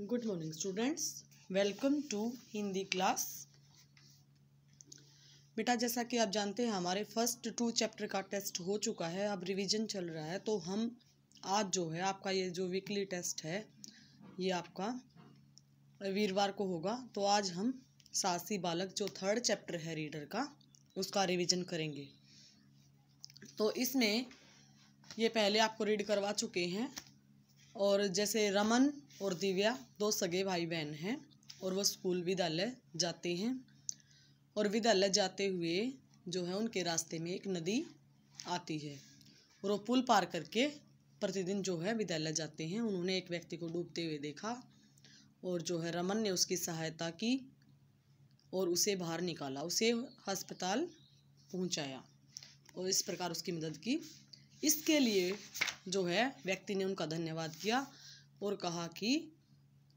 good morning students welcome to Hindi class बेटा जैसा कि आप जानते हैं हमारे फर्स्ट टू चैप्टर का टेस्ट हो चुका है अब रिवीजन चल रहा है तो हम आज जो है आपका ये जो वीकली टेस्ट है ये आपका वीरवार को होगा तो आज हम सासी बालक जो थर्ड चैप्टर है रीडर का उसका रिविजन करेंगे तो इसमें ये पहले आपको रीड करवा चुके हैं और जैसे रमन और दिव्या दो सगे भाई बहन हैं और वो स्कूल विद्यालय जाते हैं और विद्यालय जाते हुए जो है उनके रास्ते में एक नदी आती है और वो पुल पार करके प्रतिदिन जो है विद्यालय जाते हैं उन्होंने एक व्यक्ति को डूबते हुए देखा और जो है रमन ने उसकी सहायता की और उसे बाहर निकाला उसे अस्पताल पहुंचाया और इस प्रकार उसकी मदद की इसके लिए जो है व्यक्ति ने उनका धन्यवाद किया और कहा कि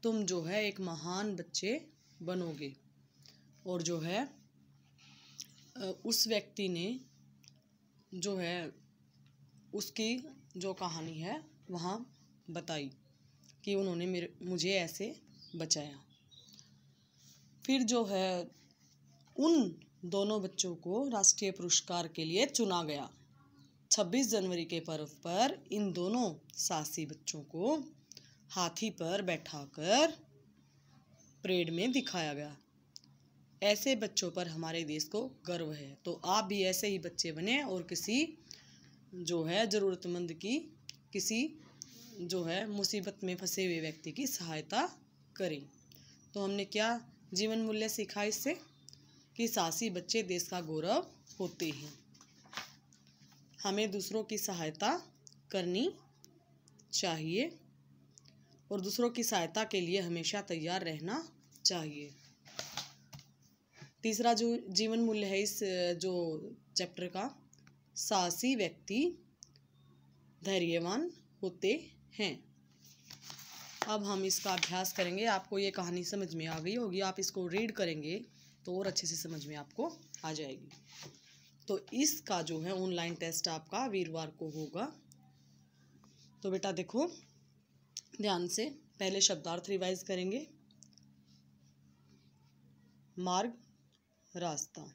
तुम जो है एक महान बच्चे बनोगे और जो है उस व्यक्ति ने जो है उसकी जो कहानी है वहाँ बताई कि उन्होंने मेरे मुझे ऐसे बचाया फिर जो है उन दोनों बच्चों को राष्ट्रीय पुरस्कार के लिए चुना गया 26 जनवरी के पर्व पर इन दोनों सासी बच्चों को हाथी पर बैठाकर परेड में दिखाया गया ऐसे बच्चों पर हमारे देश को गर्व है तो आप भी ऐसे ही बच्चे बने और किसी जो है ज़रूरतमंद की किसी जो है मुसीबत में फंसे हुए व्यक्ति की सहायता करें तो हमने क्या जीवन मूल्य सीखा इससे कि सासी बच्चे देश का गौरव होते हैं हमें दूसरों की सहायता करनी चाहिए और दूसरों की सहायता के लिए हमेशा तैयार रहना चाहिए तीसरा जो जीवन मूल्य है इस जो चैप्टर का साहसी व्यक्ति धैर्यवान होते हैं अब हम इसका अभ्यास करेंगे आपको ये कहानी समझ में आ गई होगी आप इसको रीड करेंगे तो और अच्छे से समझ में आपको आ जाएगी तो इसका जो है ऑनलाइन टेस्ट आपका वीरवार को होगा तो बेटा देखो ध्यान से पहले शब्दार्थ रिवाइज करेंगे मार्ग रास्ता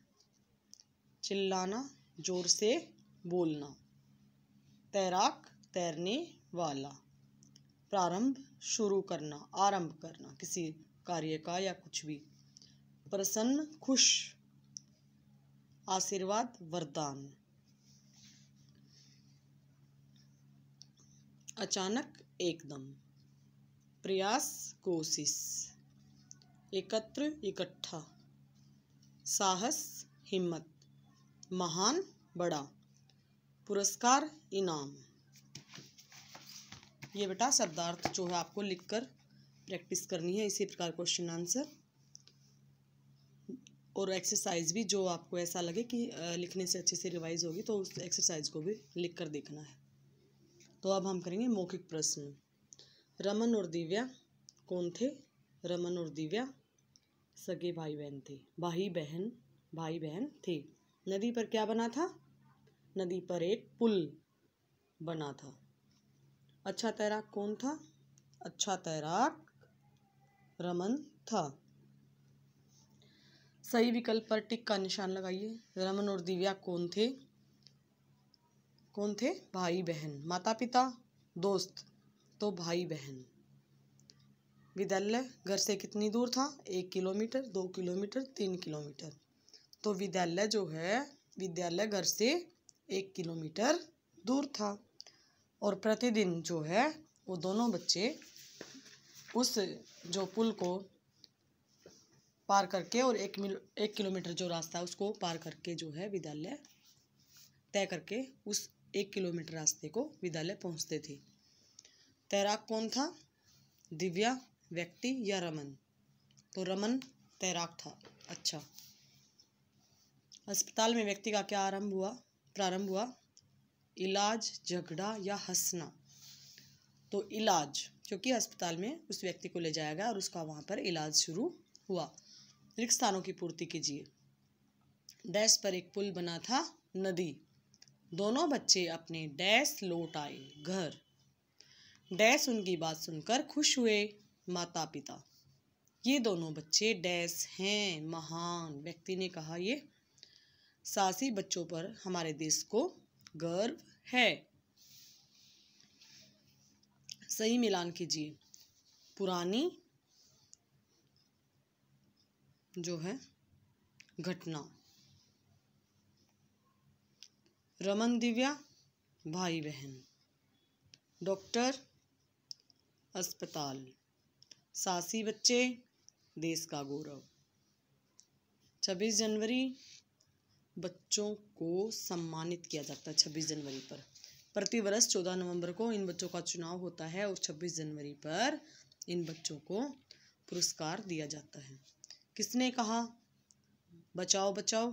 चिल्लाना जोर से बोलना तैराक तैरने वाला प्रारंभ शुरू करना आरंभ करना किसी कार्य का या कुछ भी प्रसन्न खुश आशीर्वाद वरदान अचानक एकदम प्रयास कोशिश एकत्र इकट्ठा साहस हिम्मत महान बड़ा पुरस्कार इनाम ये बेटा शब्दार्थ जो है आपको लिखकर प्रैक्टिस करनी है इसी प्रकार क्वेश्चन आंसर और एक्सरसाइज भी जो आपको ऐसा लगे कि लिखने से अच्छे से रिवाइज होगी तो उस एक्सरसाइज को भी लिख कर देखना है तो अब हम करेंगे मौखिक प्रश्न रमन और दिव्या कौन थे रमन और दिव्या सगे भाई बहन थे भाई बहन भाई बहन थे नदी पर क्या बना था नदी पर एक पुल बना था अच्छा तैराक कौन था अच्छा तैराक रमन था सही विकल्प पर टिक का निशान लगाइए रमन और दिव्या कौन थे कौन थे भाई बहन माता पिता दोस्त तो भाई बहन विद्यालय घर से कितनी दूर था एक किलोमीटर दो किलोमीटर तीन किलोमीटर तो विद्यालय जो है विद्यालय घर से एक किलोमीटर दूर था और प्रतिदिन जो है वो दोनों बच्चे उस जो पुल को पार करके और एक मिल एक किलोमीटर जो रास्ता है उसको पार करके जो है विद्यालय तय करके उस एक किलोमीटर रास्ते को विद्यालय पहुंचते थे तैराक कौन था दिव्या व्यक्ति या रमन तो रमन तैराक था अच्छा अस्पताल में व्यक्ति का क्या आरंभ हुआ प्रारंभ हुआ इलाज झगड़ा या हंसना तो इलाज क्योंकि अस्पताल में उस व्यक्ति को ले जाया गया और उसका वहाँ पर इलाज शुरू हुआ रिक्त स्थानों की पूर्ति कीजिए डैश पर एक पुल बना था नदी दोनों बच्चे अपने डैश लौट आए घर डैश उनकी बात सुनकर खुश हुए माता पिता ये दोनों बच्चे डैश हैं महान व्यक्ति ने कहा ये सासी बच्चों पर हमारे देश को गर्व है सही मिलान कीजिए पुरानी जो है घटना रमन दिव्या भाई बहन डॉक्टर अस्पताल सासी बच्चे देश का गौरव छब्बीस जनवरी बच्चों को सम्मानित किया जाता है छब्बीस जनवरी पर प्रति वर्ष चौदह नवंबर को इन बच्चों का चुनाव होता है और छब्बीस जनवरी पर इन बच्चों को पुरस्कार दिया जाता है किसने कहा बचाओ बचाओ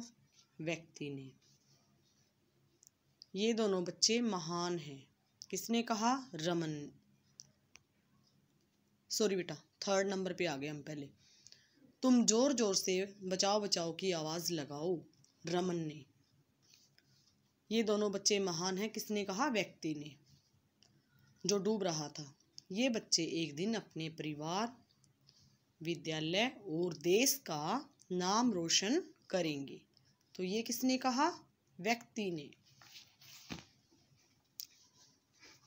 व्यक्ति ने ये दोनों बच्चे महान हैं किसने कहा रमन सॉरी बेटा थर्ड नंबर पे आ गए हम पहले तुम जोर जोर से बचाओ बचाओ की आवाज़ लगाओ रमन ने ये दोनों बच्चे महान हैं किसने कहा व्यक्ति ने जो डूब रहा था ये बच्चे एक दिन अपने परिवार विद्यालय और देश का नाम रोशन करेंगे तो ये किसने कहा व्यक्ति ने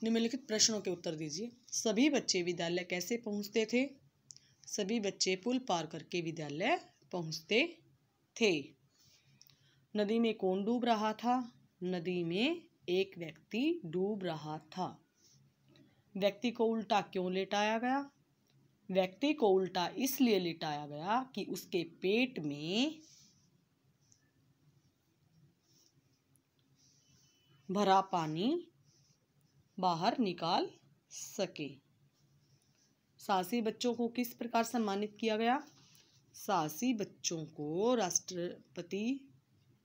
निम्नलिखित प्रश्नों के उत्तर दीजिए सभी बच्चे विद्यालय कैसे पहुंचते थे सभी बच्चे पुल पार करके विद्यालय पहुंचते थे नदी में कौन डूब रहा था नदी में एक व्यक्ति डूब रहा था व्यक्ति को उल्टा क्यों लेटाया गया व्यक्ति को उल्टा इसलिए लिटाया गया कि उसके पेट में भरा पानी बाहर निकाल सके साहसी बच्चों को किस प्रकार सम्मानित किया गया साहसी बच्चों को राष्ट्रपति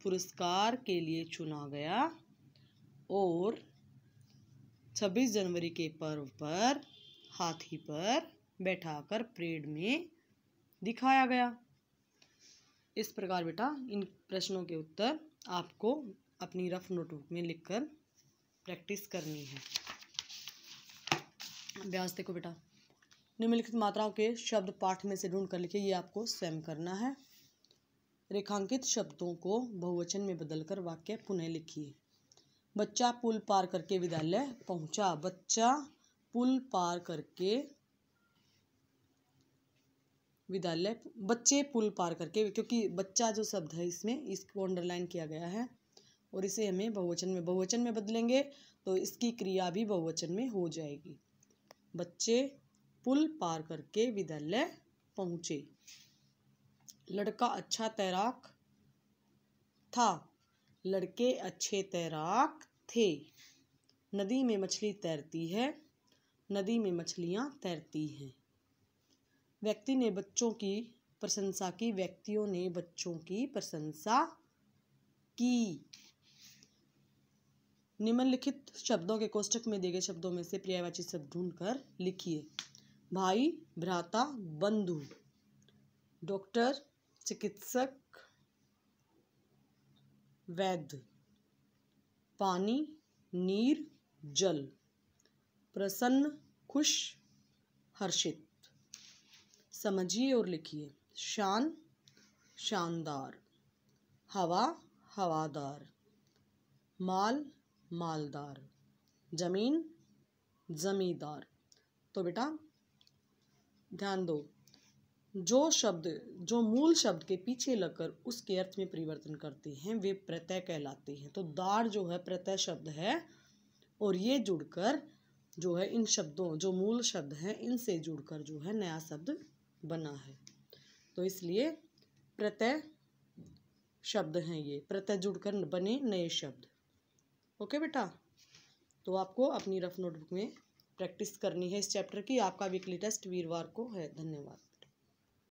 पुरस्कार के लिए चुना गया और 26 जनवरी के पर्व पर हाथी पर बैठाकर परेड में दिखाया गया इस प्रकार बेटा इन प्रश्नों के उत्तर आपको अपनी रफ नोटबुक में लिखकर प्रैक्टिस करनी है अभ्यास देखो बेटा निम्नलिखित मात्राओं के शब्द पाठ में से ढूंढ कर लिखे ये आपको स्वयं करना है रेखांकित शब्दों को बहुवचन में बदलकर वाक्य पुनः लिखिए बच्चा पुल पार करके विद्यालय पहुंचा बच्चा पुल पार करके विद्यालय बच्चे पुल पार करके क्योंकि बच्चा जो शब्द है इसमें इसको अंडरलाइन किया गया है और इसे हमें बहुवचन में बहुवचन में बदलेंगे तो इसकी क्रिया भी बहुवचन में हो जाएगी बच्चे पुल पार करके विद्यालय पहुंचे लड़का अच्छा तैराक था लड़के अच्छे तैराक थे नदी में मछली तैरती है नदी में मछलियाँ तैरती हैं व्यक्ति ने बच्चों की प्रशंसा की व्यक्तियों ने बच्चों की प्रशंसा की निम्नलिखित शब्दों के कोष्टक में दिए गए शब्दों में से पर्यायवाची शब्द ढूंढकर लिखिए भाई भ्राता बंधु डॉक्टर चिकित्सक वैद्य पानी नीर जल प्रसन्न खुश हर्षित समझिए और लिखिए शान शानदार हवा हवादार माल मालदार ज़मीन ज़मींदार तो बेटा ध्यान दो जो शब्द जो मूल शब्द के पीछे लगकर उसके अर्थ में परिवर्तन करते हैं वे प्रत्यय कहलाते हैं तो दार जो है प्रत्यय शब्द है और ये जुड़कर जो है इन शब्दों जो मूल शब्द हैं इनसे जुड़कर जो है नया शब्द बना है तो इसलिए प्रत्यय शब्द हैं ये प्रत्यय जुड़कर बने नए शब्द ओके बेटा तो आपको अपनी रफ नोटबुक में प्रैक्टिस करनी है इस चैप्टर की आपका वीकली टेस्ट वीरवार को है धन्यवाद